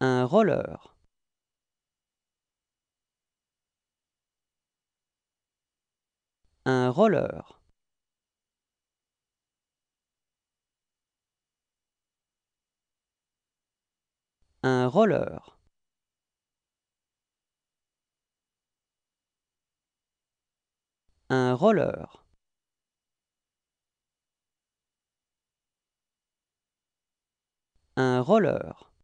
un roller. Un roller. Un roller. un roller. Un roller.